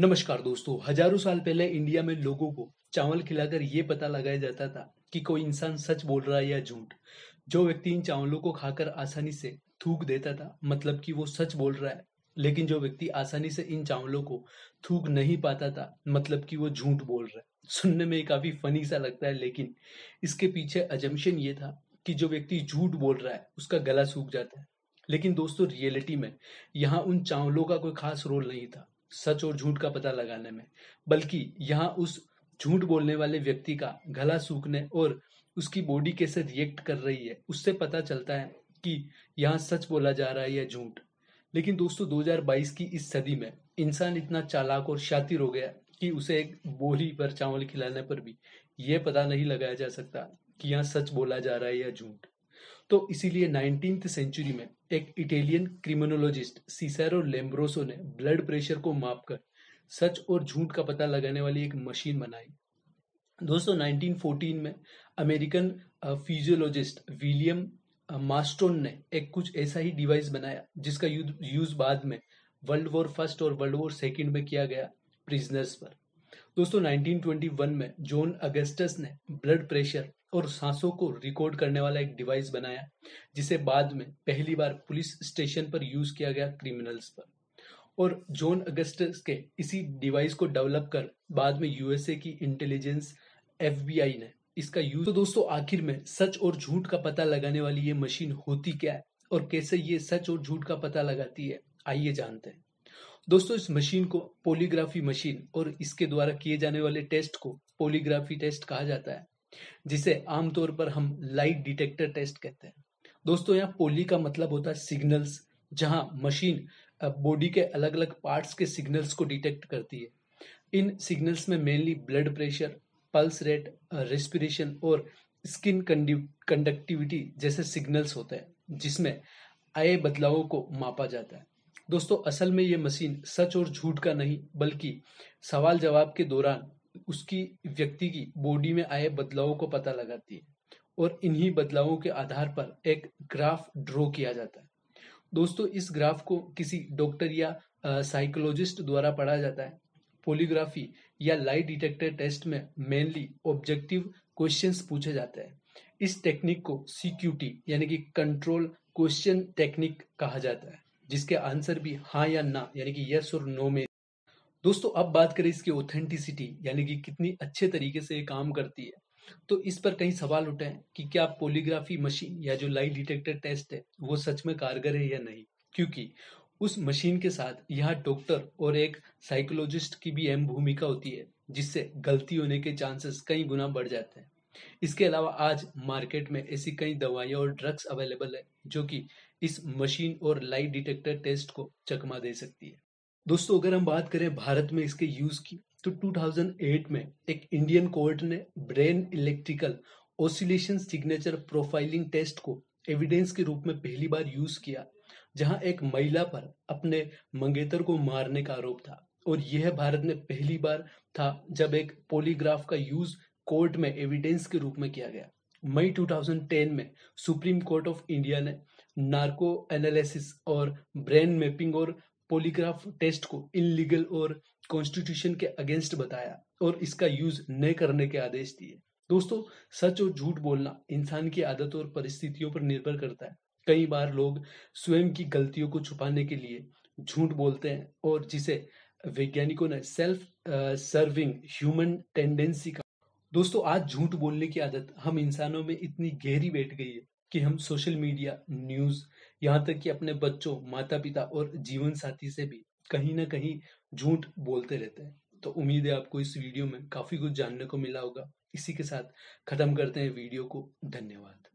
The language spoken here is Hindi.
नमस्कार दोस्तों हजारों साल पहले इंडिया में लोगों को चावल खिलाकर ये पता लगाया जाता था कि कोई इंसान सच बोल रहा है या झूठ जो व्यक्ति इन चावलों को खाकर आसानी से थूक देता था मतलब कि वो सच बोल रहा है लेकिन जो व्यक्ति आसानी से इन चावलों को थूक नहीं पाता था मतलब कि वो झूठ बोल रहा है सुनने में काफी फनी सा लगता है लेकिन इसके पीछे अजम्पन ये था कि जो व्यक्ति झूठ बोल रहा है उसका गला सूख जाता है लेकिन दोस्तों रियलिटी में यहाँ उन चावलों का कोई खास रोल नहीं था सच और झूठ का पता लगाने में बल्कि यहाँ उस झूठ बोलने वाले व्यक्ति का गला सूखने और उसकी बॉडी कैसे रिएक्ट कर रही है उससे पता चलता है कि यहाँ सच बोला जा रहा है या झूठ लेकिन दोस्तों 2022 की इस सदी में इंसान इतना चालाक और शातिर हो गया कि उसे एक बोली पर चावल खिलाने पर भी यह पता नहीं लगाया जा सकता कि यहाँ सच बोला जा रहा है या झूठ तो इसीलिए नाइनटीन सेंचुरी में एक इटालियन क्रिमिनोलॉजिस्ट सीसेरो लेम्ब्रोसो ने ब्लड प्रेशर को मापकर सच और झूठ का पता लगाने वाली एक मशीन बनाई दोस्तों 1914 में अमेरिकन फिजियोलॉजिस्ट विलियम मास्टोन ने एक कुछ ऐसा ही डिवाइस बनाया जिसका यूज बाद में वर्ल्ड वॉर फर्स्ट और वर्ल्ड वॉर सेकेंड में किया गया प्रिजनर्स पर दोस्तों 1921 में जॉन अगस्टस ने ब्लड प्रेशर और सांसों को रिकॉर्ड करने वाला एक डिवाइस बनाया जिसे बाद में पहली बार पुलिस स्टेशन पर यूज किया गया क्रिमिनल्स पर और जॉन अगस्टस के इसी डिवाइस को डेवलप कर बाद में यूएसए की इंटेलिजेंस एफबीआई ने इसका यूज तो दोस्तों आखिर में सच और झूठ का पता लगाने वाली ये मशीन होती क्या है और कैसे ये सच और झूठ का पता लगाती है आइए जानते हैं दोस्तों इस मशीन को पोलीग्राफी मशीन और इसके द्वारा किए जाने वाले टेस्ट को पोलीग्राफी टेस्ट कहा जाता है जिसे आमतौर पर हम लाइट डिटेक्टर टेस्ट कहते हैं दोस्तों यहाँ पोली का मतलब होता है सिग्नल्स जहाँ मशीन बॉडी के अलग अलग पार्ट्स के सिग्नल्स को डिटेक्ट करती है इन सिग्नल्स में mainly blood pressure pulse rate respiration और स्किन कंडक्टिविटी जैसे सिग्नल्स होते हैं जिसमें आए बदलावों को मापा जाता है दोस्तों असल में ये मशीन सच और झूठ का नहीं बल्कि सवाल जवाब के दौरान उसकी व्यक्ति की बॉडी में आए बदलावों को पता लगाती है और इन्हीं बदलावों के आधार पर एक ग्राफ ड्रॉ किया जाता है दोस्तों इस ग्राफ को किसी डॉक्टर या साइकोलॉजिस्ट द्वारा पढ़ा जाता है पोलीग्राफी या लाइट डिटेक्टर टेस्ट में मेनली ऑब्जेक्टिव क्वेश्चंस पूछे जाते हैं इस टेक्निक को सीक्यूटी यानी कि कंट्रोल क्वेश्चन टेक्निक कहा जाता है जिसके आंसर भी हाँ या ना यानी कि यस और नो में दोस्तों अब बात करें इसकी ऑथेंटिसिटी यानी कि कितनी अच्छे तरीके से ये काम करती है तो इस पर कई सवाल उठे हैं कि क्या पोलीग्राफी मशीन या जो लाई डिटेक्टर टेस्ट है वो सच में कारगर है या नहीं क्योंकि उस मशीन के साथ यहाँ डॉक्टर और एक साइकोलॉजिस्ट की भी अहम भूमिका होती है जिससे गलती होने के चांसेस कई गुना बढ़ जाते हैं इसके अलावा आज मार्केट में ऐसी कई दवाइयां और ड्रग्स अवेलेबल है जो कि इस मशीन और लाइट डिटेक्टर टेस्ट को चकमा दे सकती है दोस्तों अगर हम बात करें भारत में इसके यूज की तो 2008 में एक इंडियन कोर्ट ने brain electrical oscillation signature profiling test को एविडेंस के रूप में पहली बार यूज किया जहां एक महिला पर अपने मंगेतर को मारने का आरोप था और यह भारत में पहली बार था जब एक पोलीग्राफ का यूज कोर्ट में एविडेंस के रूप में किया गया मई 2010 में सुप्रीम कोर्ट ऑफ इंडिया ने नार्को एनालिसिस और ब्रेन मैपिंग और पोलीग्राफ टेस्ट को इनलीगल और कॉन्स्टिट्यूशन के अगेंस्ट बताया और इसका यूज न करने के आदेश दिए दोस्तों सच और झूठ बोलना इंसान की आदत और परिस्थितियों पर निर्भर करता है कई बार लोग स्वयं की गलतियों को छुपाने के लिए झूठ बोलते हैं और जिसे वैज्ञानिकों ने सेल्फ सर्विंग ह्यूमन टेंडेंसी दोस्तों आज झूठ बोलने की आदत हम इंसानों में इतनी गहरी बैठ गई है कि हम सोशल मीडिया न्यूज यहाँ तक कि अपने बच्चों माता पिता और जीवन साथी से भी कहीं ना कहीं झूठ बोलते रहते हैं तो उम्मीद है आपको इस वीडियो में काफी कुछ जानने को मिला होगा इसी के साथ खत्म करते हैं वीडियो को धन्यवाद